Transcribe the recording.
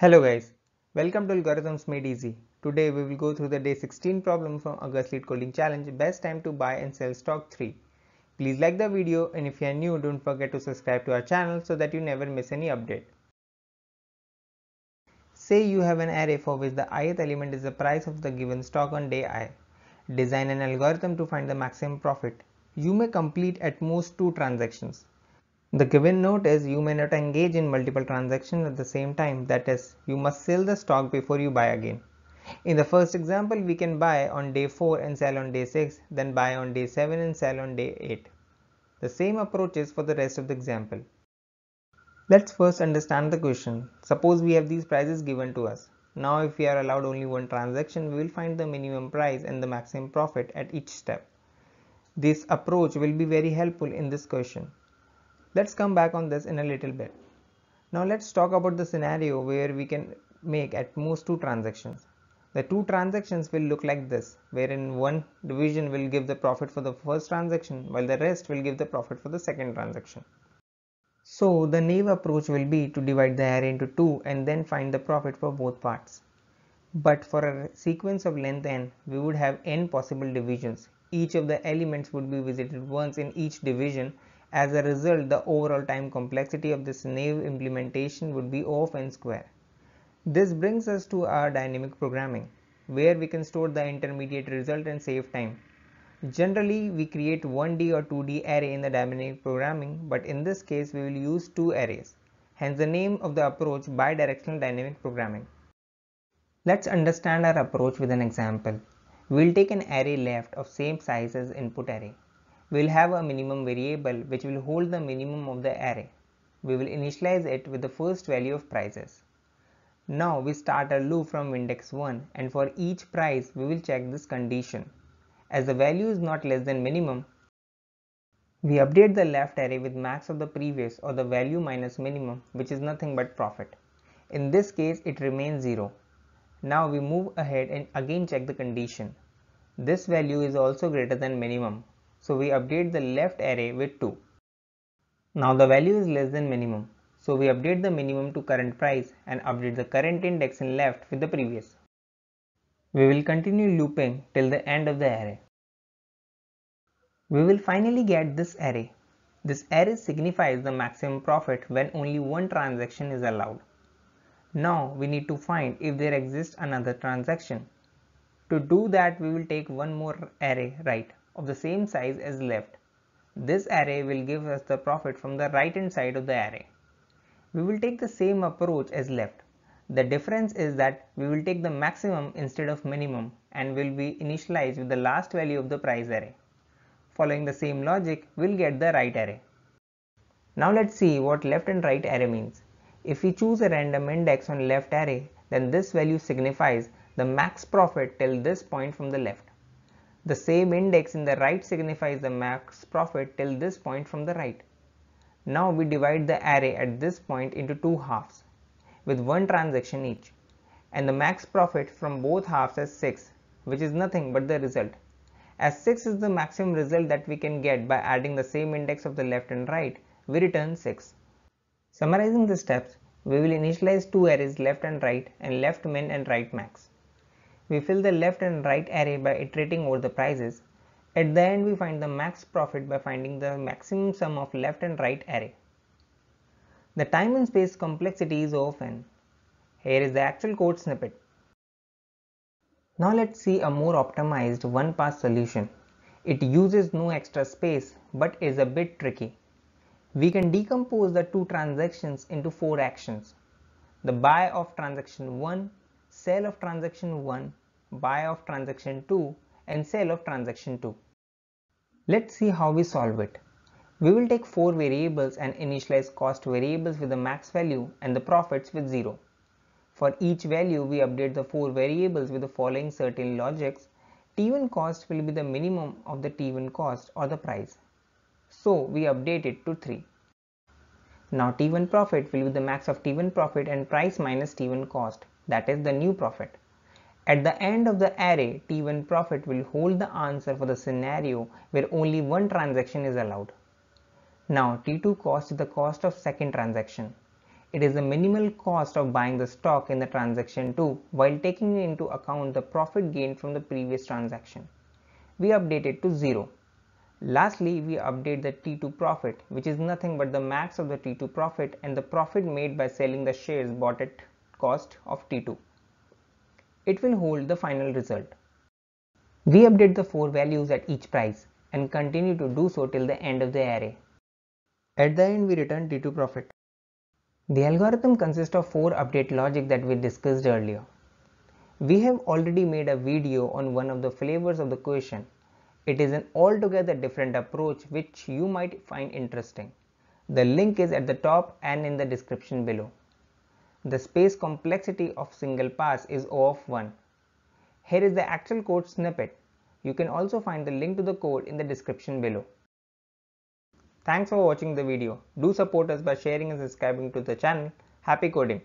Hello guys, welcome to Algorithms Made Easy. Today we will go through the day 16 problem from August Lead Coding Challenge Best Time to Buy and Sell Stock 3. Please like the video and if you are new don't forget to subscribe to our channel so that you never miss any update. Say you have an array for which the ith element is the price of the given stock on day i. Design an algorithm to find the maximum profit. You may complete at most two transactions. The given note is you may not engage in multiple transactions at the same time that is you must sell the stock before you buy again. In the first example we can buy on day 4 and sell on day 6 then buy on day 7 and sell on day 8. The same approach is for the rest of the example. Let's first understand the question. Suppose we have these prices given to us. Now if we are allowed only one transaction we will find the minimum price and the maximum profit at each step. This approach will be very helpful in this question. Let's come back on this in a little bit. Now let's talk about the scenario where we can make at most two transactions. The two transactions will look like this, wherein one division will give the profit for the first transaction while the rest will give the profit for the second transaction. So the naive approach will be to divide the array into two and then find the profit for both parts. But for a sequence of length n, we would have n possible divisions. Each of the elements would be visited once in each division as a result, the overall time complexity of this naive implementation would be O of n square. This brings us to our dynamic programming, where we can store the intermediate result and save time. Generally, we create 1D or 2D array in the dynamic programming, but in this case, we will use two arrays. Hence the name of the approach bidirectional dynamic programming. Let's understand our approach with an example. We'll take an array left of same size as input array we will have a minimum variable which will hold the minimum of the array. We will initialize it with the first value of prices. Now we start a loop from index 1 and for each price we will check this condition. As the value is not less than minimum, we update the left array with max of the previous or the value minus minimum which is nothing but profit. In this case it remains 0. Now we move ahead and again check the condition. This value is also greater than minimum so we update the left array with 2. Now the value is less than minimum. So we update the minimum to current price and update the current index in left with the previous. We will continue looping till the end of the array. We will finally get this array. This array signifies the maximum profit when only one transaction is allowed. Now we need to find if there exists another transaction. To do that we will take one more array right of the same size as left. This array will give us the profit from the right hand side of the array. We will take the same approach as left. The difference is that we will take the maximum instead of minimum and will be initialized with the last value of the price array. Following the same logic, we'll get the right array. Now let's see what left and right array means. If we choose a random index on left array, then this value signifies the max profit till this point from the left. The same index in the right signifies the max profit till this point from the right. Now we divide the array at this point into two halves with one transaction each and the max profit from both halves is 6 which is nothing but the result as 6 is the maximum result that we can get by adding the same index of the left and right, we return 6. Summarizing the steps, we will initialize two arrays left and right and left min and right max. We fill the left and right array by iterating over the prices. At the end, we find the max profit by finding the maximum sum of left and right array. The time and space complexity is O of n. Here is the actual code snippet. Now let's see a more optimized one-pass solution. It uses no extra space but is a bit tricky. We can decompose the two transactions into four actions. The buy of transaction 1, sell of transaction 1 buy of transaction 2 and sell of transaction 2. Let's see how we solve it. We will take four variables and initialize cost variables with the max value and the profits with 0. For each value, we update the four variables with the following certain logics. T1 cost will be the minimum of the T1 cost or the price. So we update it to 3. Now T1 profit will be the max of T1 profit and price minus T1 cost. That is the new profit. At the end of the array, T1 profit will hold the answer for the scenario where only one transaction is allowed. Now T2 cost is the cost of second transaction. It is the minimal cost of buying the stock in the transaction 2 while taking into account the profit gained from the previous transaction. We update it to 0. Lastly, we update the T2 profit which is nothing but the max of the T2 profit and the profit made by selling the shares bought at cost of T2 it will hold the final result. We update the four values at each price and continue to do so till the end of the array. At the end, we return D2 profit. The algorithm consists of four update logic that we discussed earlier. We have already made a video on one of the flavors of the question. It is an altogether different approach which you might find interesting. The link is at the top and in the description below. The space complexity of single pass is O of 1. Here is the actual code snippet. You can also find the link to the code in the description below. Thanks for watching the video. Do support us by sharing and subscribing to the channel. Happy coding!